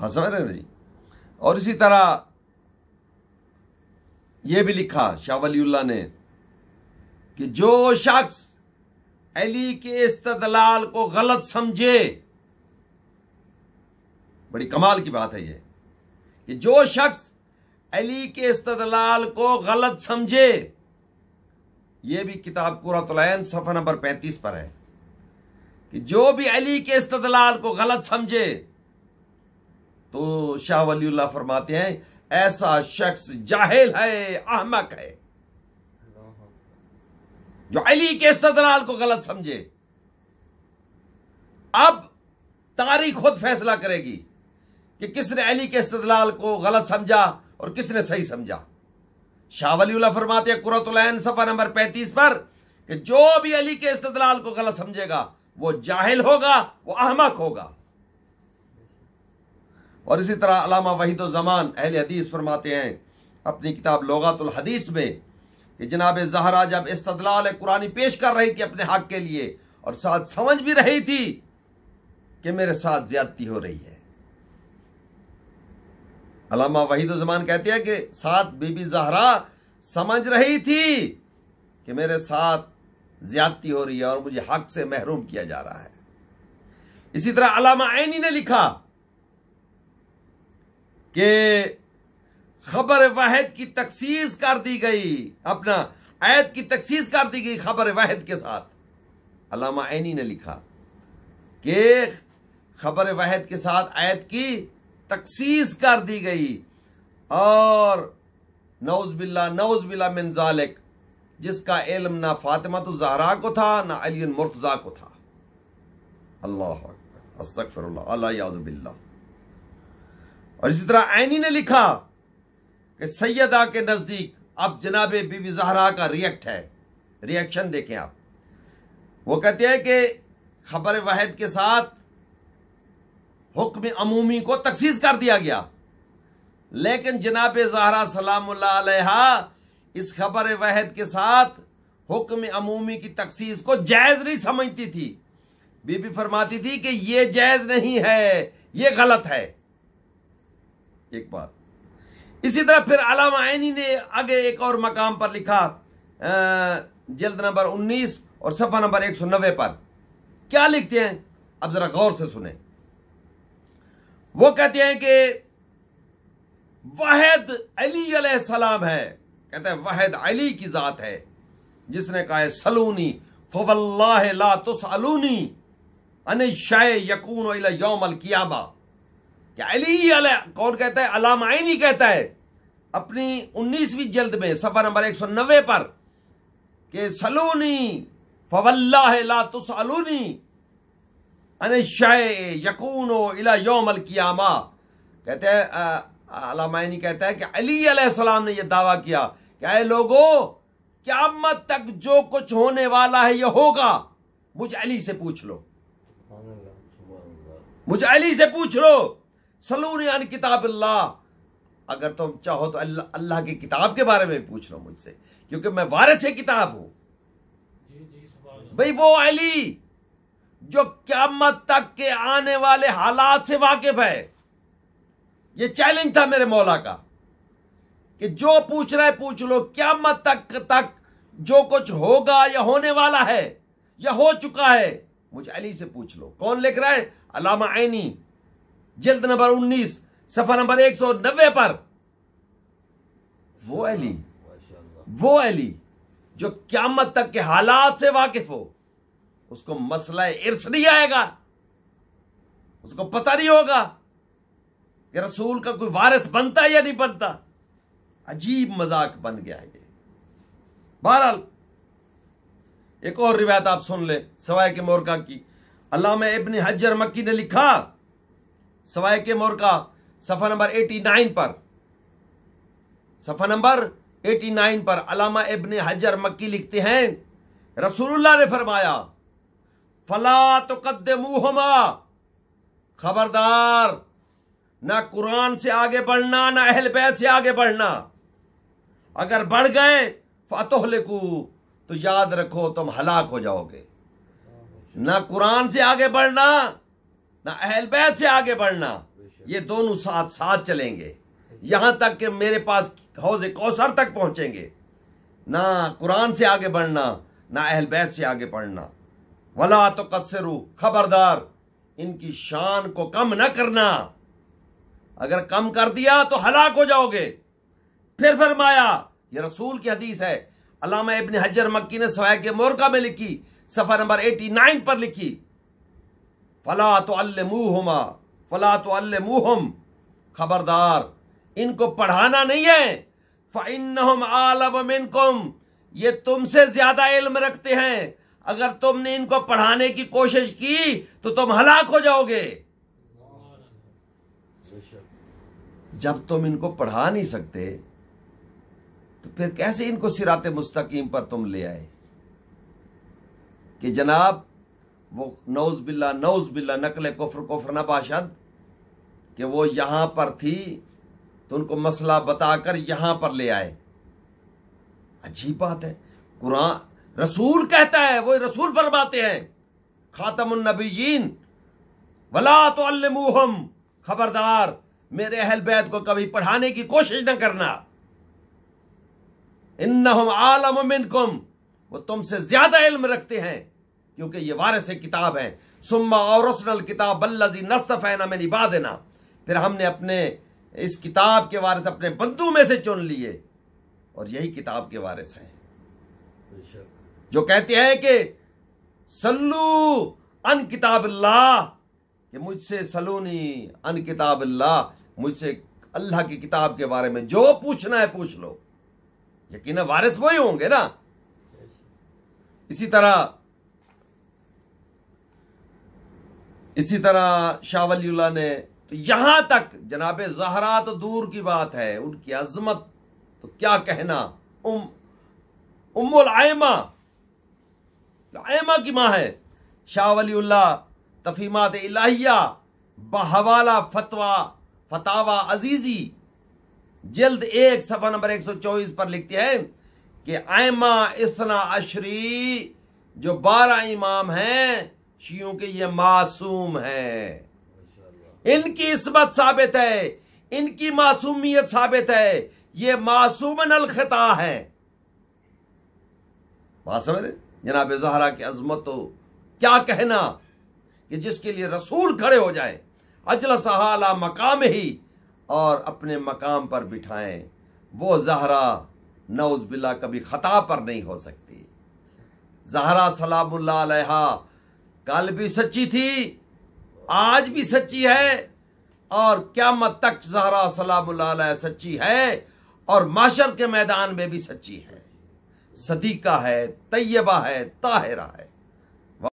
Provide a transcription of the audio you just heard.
हाँ समझ रहे जी और इसी तरह यह भी लिखा शाह वलीउल्ला ने कि जो शख्स अली के इस्तलाल को गलत समझे बड़ी कमाल की बात है ये कि जो शख्स अली के इस्तलाल को गलत समझे यह भी किताब कुरातुलैन सफ़ा नंबर पैंतीस पर है कि जो भी अली के इस्तलाल को गलत समझे तो शाह वलीउल्ला फरमाते हैं ऐसा शख्स जाहिल है अहमक है जो अली के इस्तलाल को गलत समझे अब तारीख खुद फैसला करेगी कि किसने अली के सदलाल को गलत समझा और किसने सही समझा शाह वलीउल्ला फरमाते कुरतुलैन सफा नंबर पैंतीस पर कि जो भी अली के इस्तलाल को गलत समझेगा वो जाहिल होगा वो अहमक होगा और इसी तरह अलामा वहीद जमान अहल हदीस फरमाते हैं अपनी किताब लोगातुल हदीस में कि जनाब जहरा जब इस्तलाल कुरानी पेश कर रही थी अपने हक के लिए और साथ समझ भी रही थी कि मेरे साथ ज्यादती हो रही है अलामा वहीद जमान कहते हैं कि साथ बीबी जहरा समझ रही थी कि मेरे साथ ज्यादती हो रही है और मुझे हक से महरूम किया जा रहा है इसी तरह अलामा ऐनी ने लिखा कि खबर वाहिद की तकसीस कर दी गई अपना आयत की तकसीस कर दी गई खबर वाहिद के साथ अलामा ऐनी ने लिखा कि खबर वाहिद के साथ आयत की तखसीस कर दी गई और नौज बिल्ला नौज बिल्ला मिनजालिक जिसका इल्म ना फातिमा तो जहरा को था ना अली मुर्तज़ा को था अल्लाह अस्तफ़िर अल्लाह और इसी तरह आइनी ने लिखा कि सैयदा के नज़दीक अब जनाब बीबी जहरा का रिएक्ट है रिएक्शन देखें आप वो कहते हैं कि खबर वाहिद के साथ हुक्म अमूमी को तखसीस कर दिया गया लेकिन जनाब जहरा सलाम इस खबर वाहिद के साथ हुक्म अमूमी की तकसीस को जायज़ नहीं समझती थी बीबी फरमाती थी कि ये जायज़ नहीं है ये गलत है एक बात इसी तरह फिर अलामायनी ने आगे एक और मकाम पर लिखा जल्द नंबर 19 और सफा नंबर 190 पर क्या लिखते हैं अब जरा गौर से सुने वो कहते हैं कि वाहिद अली सलाम है कहते हैं वाहिद अली की जात है जिसने कहा है सलूनी फवल्ला ला तुसअलूनी अन शाय यकून यौमल कियाबा अली अला कौन कहता है अलामाइनी कहता है अपनी 19वीं जल्द में सफर नंबर 190 पर के सलूनी फवल्ला ला इला योमल कियामा कहते हैं अलामाइनी कहता है कि अली अलैहिस्सलाम ने यह दावा किया क्या है क्या क्यामत तक जो कुछ होने वाला है यह होगा मुझे अली से पूछ लो मुझे अली से पूछ लो सलून यानी किताब अल्लाह अगर तुम तो चाहो तो अल्लाह अल्ला की किताब के बारे में पूछ लो मुझसे क्योंकि मैं वारिस किताब हूं भाई वो अली जो क्यामत तक के आने वाले हालात से वाकिफ है ये चैलेंज था मेरे मौला का कि जो पूछ रहा है पूछ लो क्यामत तक तक जो कुछ होगा या होने वाला है या हो चुका है मुझे अली से पूछ लो कौन लिख रहा है अलामा आईनी जल्द नंबर 19 सफा नंबर 190 पर वो अली वो अली जो क्यामत तक के हालात से वाकिफ हो उसको मसला इर्स नहीं आएगा उसको पता नहीं होगा कि रसूल का कोई वारिस बनता है या नहीं बनता अजीब मजाक बन गया है ये बहरहाल एक और रिवायत आप सुन ले सवाए के मोरका की अलामा इबन हजर मक्की ने लिखा सवाय के मोर का सफा नंबर 89 पर सफा नंबर 89 पर अलामा इबन हजर मक्की लिखते हैं रसूलुल्लाह ने फरमाया फला तो कदमुहमा खबरदार ना कुरान से आगे बढ़ना ना अहल बैत से आगे बढ़ना अगर बढ़ गए फातोह लिखू तो याद रखो तुम हलाक हो जाओगे ना कुरान से आगे बढ़ना ना अहल बैत से आगे बढ़ना ये दोनों साथ साथ चलेंगे यहां तक कि मेरे पास हौज कौसर तक पहुंचेंगे ना कुरान से आगे बढ़ना ना अहल बैत से आगे बढ़ना वला तो कसरू खबरदार इनकी शान को कम ना करना अगर कम कर दिया तो हलाक हो जाओगे फिर फरमाया ये रसूल की हदीस है अलामा इबन हजर मक्की ने सवाय के मोरका में लिखी सफा नंबर 89 पर लिखी फला तो अल्लमुहमा फला तो अल्लमुहम खबरदार इनको पढ़ाना नहीं है फ़ाइनहम आलम मिनकुम ये तुमसे ज्यादा इल्म रखते हैं अगर तुमने इनको पढ़ाने की कोशिश की तो तुम हलाक हो जाओगे जब तुम इनको पढ़ा नहीं सकते तो फिर कैसे इनको सिराते मुस्तकीम पर तुम ले आए कि जनाब वो नौज बिल्ला नौज बिल्ला नकल कुफर कुफर बाशद कि वो यहां पर थी तो उनको मसला बताकर यहां पर ले आए अजीब बात है कुरान रसूल कहता है वो रसूल फरमाते हैं खातमनबीन वला तो अल्लमूहम खबरदार मेरे अहल बैद को कभी पढ़ाने की कोशिश न करना इन आलम कुम वो तुमसे ज्यादा इल्म रखते हैं क्योंकि ये वारस किताब है सुम्मा औरसनल किताब बल्लजी नस्त फैना में निभा देना फिर हमने अपने इस किताब के वारिस अपने बंधु में से चुन लिए और यही किताब के वारिस हैं जो कहते हैं कि सल्लू अन किताब अल्लाह कि मुझसे सलूनी अन किताब अल्लाह मुझसे अल्लाह की किताब के बारे में जो पूछना है पूछ लो यकीन वारिस वही होंगे ना इसी तरह इसी तरह शाह ने तो यहां तक जनाब जहरा तो दूर की बात है उनकी अजमत तो क्या कहना उम उम्मुल आयमा आयमा की माँ है शाह तफीमात इलाहिया बहवाला फतवा फतावा अजीजी जल्द एक सफा नंबर एक सौ चौबीस पर लिखती है कि आयमा इसना अशरी जो बारह इमाम हैं शियों के ये मासूम है इनकी इसमत साबित है इनकी मासूमियत साबित है ये मासूम अलखता है बात समझ रहे जनाब जहरा की अजमत तो क्या कहना कि जिसके लिए रसूल खड़े हो जाए अजल सहाला मकाम ही और अपने मकाम पर बिठाएं वो जहरा नौज बिल्ला कभी खता पर नहीं हो सकती जहरा सलामुल्ला कल भी सच्ची थी आज भी सच्ची है और क्या मत तक जहरा सलाम सच्ची है और माशर के मैदान में भी सच्ची है सदीका है तय्यबा है ताहिरा है